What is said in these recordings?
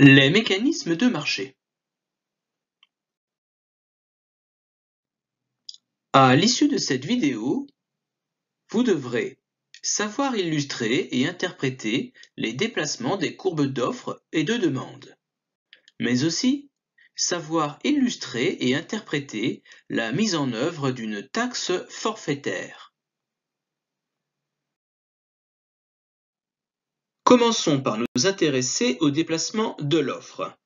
Les mécanismes de marché À l'issue de cette vidéo, vous devrez savoir illustrer et interpréter les déplacements des courbes d'offres et de demandes, mais aussi savoir illustrer et interpréter la mise en œuvre d'une taxe forfaitaire. Commençons par nous intéresser au déplacement de l'offre.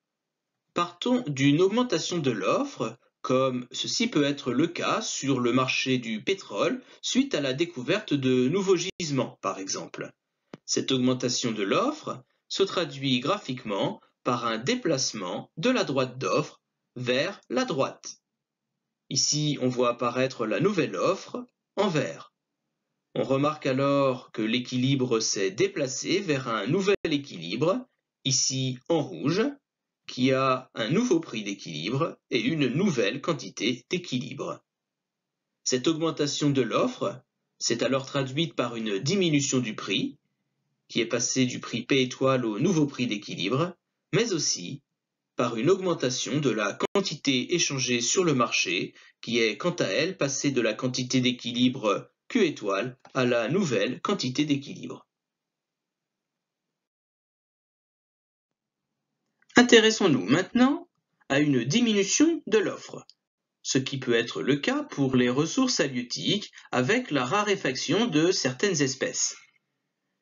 Partons d'une augmentation de l'offre, comme ceci peut être le cas sur le marché du pétrole suite à la découverte de nouveaux gisements, par exemple. Cette augmentation de l'offre se traduit graphiquement par un déplacement de la droite d'offre vers la droite. Ici, on voit apparaître la nouvelle offre en vert. On remarque alors que l'équilibre s'est déplacé vers un nouvel équilibre, ici en rouge, qui a un nouveau prix d'équilibre et une nouvelle quantité d'équilibre. Cette augmentation de l'offre s'est alors traduite par une diminution du prix, qui est passé du prix P étoile au nouveau prix d'équilibre, mais aussi par une augmentation de la quantité échangée sur le marché, qui est quant à elle passée de la quantité d'équilibre Étoiles étoile à la nouvelle quantité d'équilibre. Intéressons-nous maintenant à une diminution de l'offre, ce qui peut être le cas pour les ressources halieutiques avec la raréfaction de certaines espèces.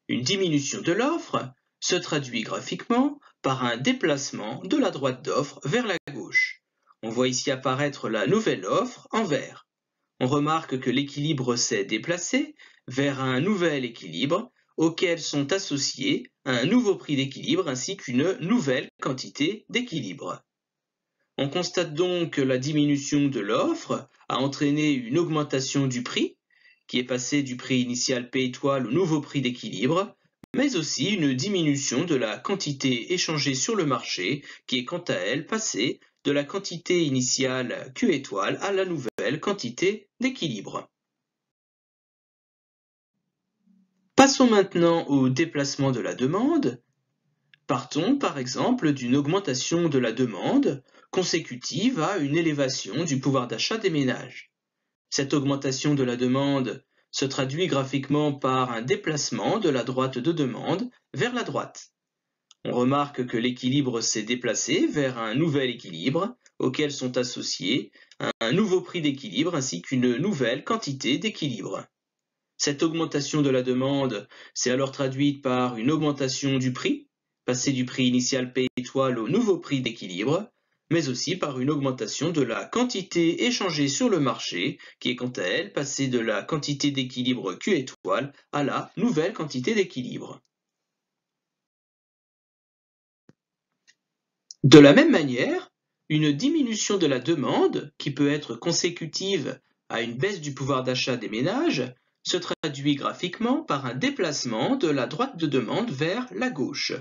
Une diminution de l'offre se traduit graphiquement par un déplacement de la droite d'offre vers la gauche. On voit ici apparaître la nouvelle offre en vert on remarque que l'équilibre s'est déplacé vers un nouvel équilibre auquel sont associés un nouveau prix d'équilibre ainsi qu'une nouvelle quantité d'équilibre. On constate donc que la diminution de l'offre a entraîné une augmentation du prix, qui est passé du prix initial P étoile au nouveau prix d'équilibre, mais aussi une diminution de la quantité échangée sur le marché, qui est quant à elle passée de la quantité initiale Q étoile à la nouvelle quantité d'équilibre. Passons maintenant au déplacement de la demande. Partons par exemple d'une augmentation de la demande consécutive à une élévation du pouvoir d'achat des ménages. Cette augmentation de la demande se traduit graphiquement par un déplacement de la droite de demande vers la droite. On remarque que l'équilibre s'est déplacé vers un nouvel équilibre auxquels sont associés un nouveau prix d'équilibre ainsi qu'une nouvelle quantité d'équilibre. Cette augmentation de la demande s'est alors traduite par une augmentation du prix, passé du prix initial P étoile au nouveau prix d'équilibre, mais aussi par une augmentation de la quantité échangée sur le marché, qui est quant à elle passée de la quantité d'équilibre Q étoile à la nouvelle quantité d'équilibre. De la même manière, une diminution de la demande, qui peut être consécutive à une baisse du pouvoir d'achat des ménages, se traduit graphiquement par un déplacement de la droite de demande vers la gauche.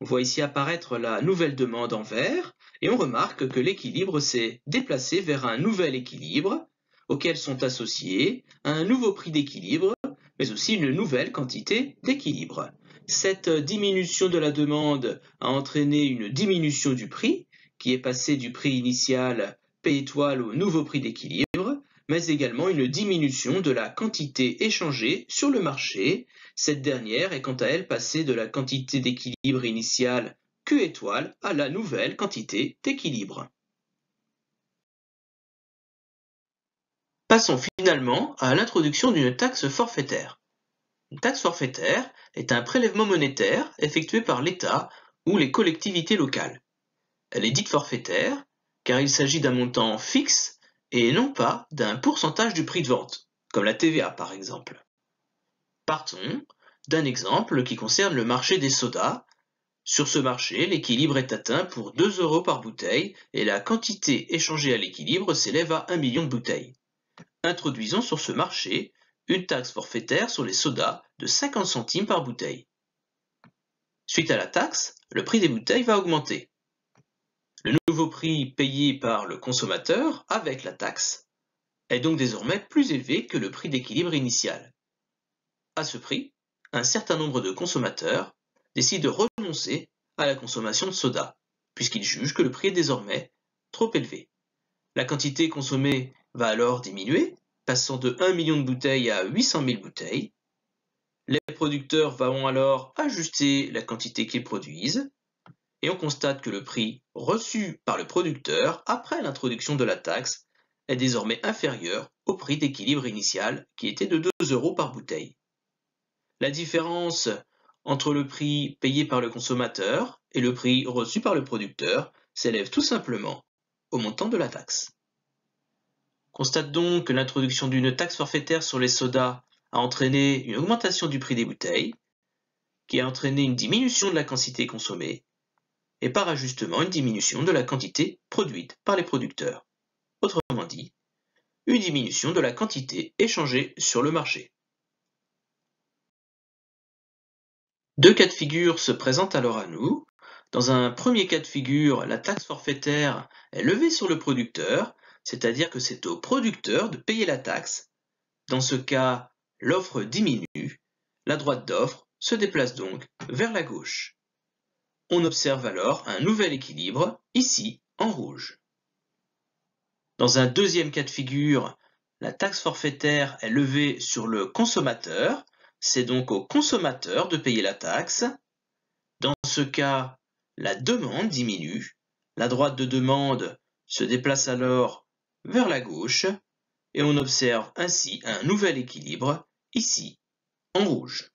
On voit ici apparaître la nouvelle demande en vert, et on remarque que l'équilibre s'est déplacé vers un nouvel équilibre, auquel sont associés un nouveau prix d'équilibre, mais aussi une nouvelle quantité d'équilibre. Cette diminution de la demande a entraîné une diminution du prix, qui est passé du prix initial P étoile au nouveau prix d'équilibre, mais également une diminution de la quantité échangée sur le marché. Cette dernière est quant à elle passée de la quantité d'équilibre initiale Q étoile à la nouvelle quantité d'équilibre. Passons finalement à l'introduction d'une taxe forfaitaire. Une taxe forfaitaire est un prélèvement monétaire effectué par l'État ou les collectivités locales elle est dite forfaitaire, car il s'agit d'un montant fixe et non pas d'un pourcentage du prix de vente, comme la TVA par exemple. Partons d'un exemple qui concerne le marché des sodas. Sur ce marché, l'équilibre est atteint pour 2 euros par bouteille et la quantité échangée à l'équilibre s'élève à 1 million de bouteilles. Introduisons sur ce marché une taxe forfaitaire sur les sodas de 50 centimes par bouteille. Suite à la taxe, le prix des bouteilles va augmenter. Le nouveau prix payé par le consommateur avec la taxe est donc désormais plus élevé que le prix d'équilibre initial. À ce prix, un certain nombre de consommateurs décident de renoncer à la consommation de soda, puisqu'ils jugent que le prix est désormais trop élevé. La quantité consommée va alors diminuer, passant de 1 million de bouteilles à 800 000 bouteilles. Les producteurs vont alors ajuster la quantité qu'ils produisent et on constate que le prix reçu par le producteur après l'introduction de la taxe est désormais inférieur au prix d'équilibre initial qui était de 2 euros par bouteille. La différence entre le prix payé par le consommateur et le prix reçu par le producteur s'élève tout simplement au montant de la taxe. Constate donc que l'introduction d'une taxe forfaitaire sur les sodas a entraîné une augmentation du prix des bouteilles, qui a entraîné une diminution de la quantité consommée et par ajustement une diminution de la quantité produite par les producteurs. Autrement dit, une diminution de la quantité échangée sur le marché. Deux cas de figure se présentent alors à nous. Dans un premier cas de figure, la taxe forfaitaire est levée sur le producteur, c'est-à-dire que c'est au producteur de payer la taxe. Dans ce cas, l'offre diminue, la droite d'offre se déplace donc vers la gauche. On observe alors un nouvel équilibre, ici en rouge. Dans un deuxième cas de figure, la taxe forfaitaire est levée sur le consommateur. C'est donc au consommateur de payer la taxe. Dans ce cas, la demande diminue. La droite de demande se déplace alors vers la gauche et on observe ainsi un nouvel équilibre, ici en rouge.